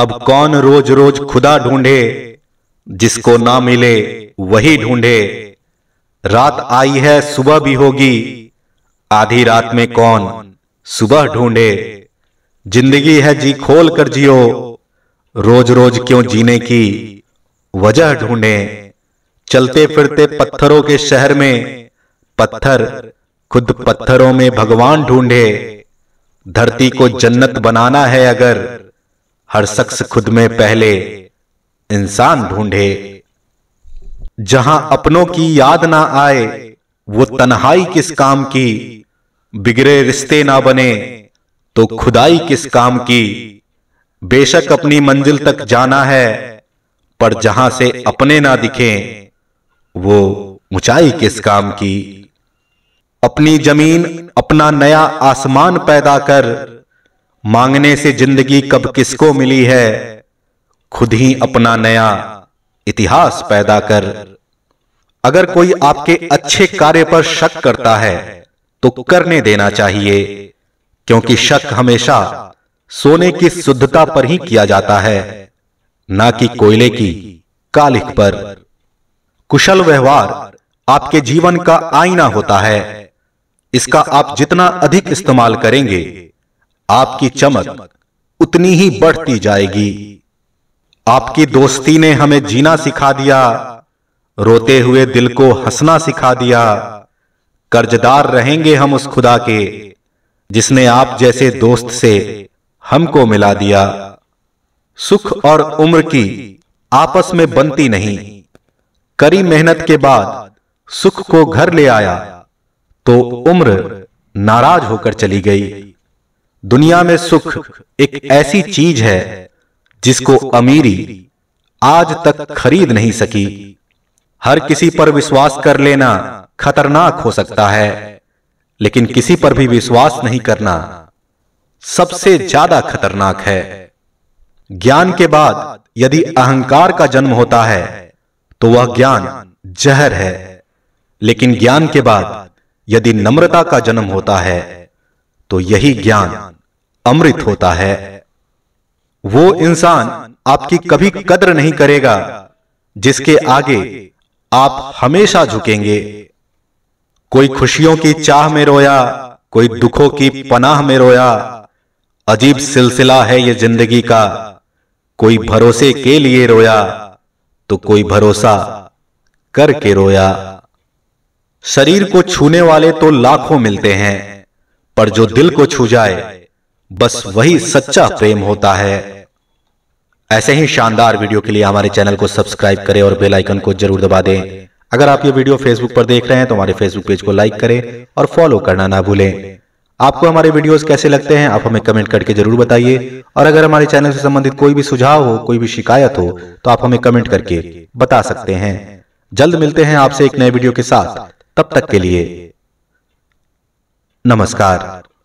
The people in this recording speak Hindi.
अब कौन रोज रोज खुदा ढूंढे जिसको ना मिले वही ढूंढे रात आई है सुबह भी होगी आधी रात में कौन सुबह ढूंढे जिंदगी है जी खोल कर जियो रोज रोज क्यों जीने की वजह ढूंढे चलते फिरते पत्थरों के शहर में पत्थर खुद पत्थरों में भगवान ढूंढे धरती को जन्नत बनाना है अगर हर शख्स खुद में पहले इंसान ढूंढे जहां अपनों की याद ना आए वो तन्हाई किस काम की बिगड़े रिश्ते ना बने तो खुदाई किस काम की बेशक अपनी मंजिल तक जाना है पर जहां से अपने ना दिखे वो ऊंचाई किस काम की अपनी जमीन अपना नया आसमान पैदा कर मांगने से जिंदगी कब किसको मिली है खुद ही अपना नया इतिहास पैदा कर अगर कोई आपके अच्छे कार्य पर शक करता है तो करने देना चाहिए क्योंकि शक हमेशा सोने की शुद्धता पर ही किया जाता है ना कि कोयले की कालिख पर कुशल व्यवहार आपके जीवन का आईना होता है इसका आप जितना अधिक इस्तेमाल करेंगे आपकी चमक उतनी ही बढ़ती जाएगी आपकी दोस्ती ने हमें जीना सिखा दिया रोते हुए दिल को हंसना सिखा दिया कर्जदार रहेंगे हम उस खुदा के जिसने आप जैसे दोस्त से हमको मिला दिया सुख और उम्र की आपस में बनती नहीं करी मेहनत के बाद सुख को घर ले आया तो उम्र नाराज होकर चली गई दुनिया में सुख एक ऐसी चीज है जिसको अमीरी आज तक खरीद नहीं सकी हर किसी पर विश्वास कर लेना खतरनाक हो सकता है लेकिन किसी पर भी विश्वास नहीं करना सबसे ज्यादा खतरनाक है ज्ञान के बाद यदि अहंकार का जन्म होता है तो वह ज्ञान जहर है लेकिन ज्ञान के बाद यदि नम्रता का जन्म होता है तो यही ज्ञान अमृत होता है वो इंसान आपकी कभी कदर नहीं करेगा जिसके आगे आप हमेशा झुकेंगे कोई खुशियों की चाह में रोया कोई दुखों की पनाह में रोया अजीब सिलसिला है ये जिंदगी का कोई भरोसे के लिए रोया तो, तो कोई भरोसा करके रोया शरीर को छूने वाले तो, तो लाखों मिलते हैं पर जो दिल को छू जाए बस वही सच्चा प्रेम होता है ऐसे ही शानदार वीडियो के लिए हमारे चैनल को सब्सक्राइब करें और बेल आइकन को जरूर दबा दें अगर आप ये वीडियो फेसबुक पर देख रहे हैं तो हमारे फेसबुक पेज को लाइक करें और फॉलो करना ना भूलें आपको हमारे वीडियोस कैसे लगते हैं आप हमें कमेंट करके जरूर बताइए और अगर हमारे चैनल से संबंधित कोई भी सुझाव हो कोई भी शिकायत हो तो आप हमें कमेंट करके बता सकते हैं जल्द मिलते हैं आपसे एक नए वीडियो के साथ तब तक के लिए नमस्कार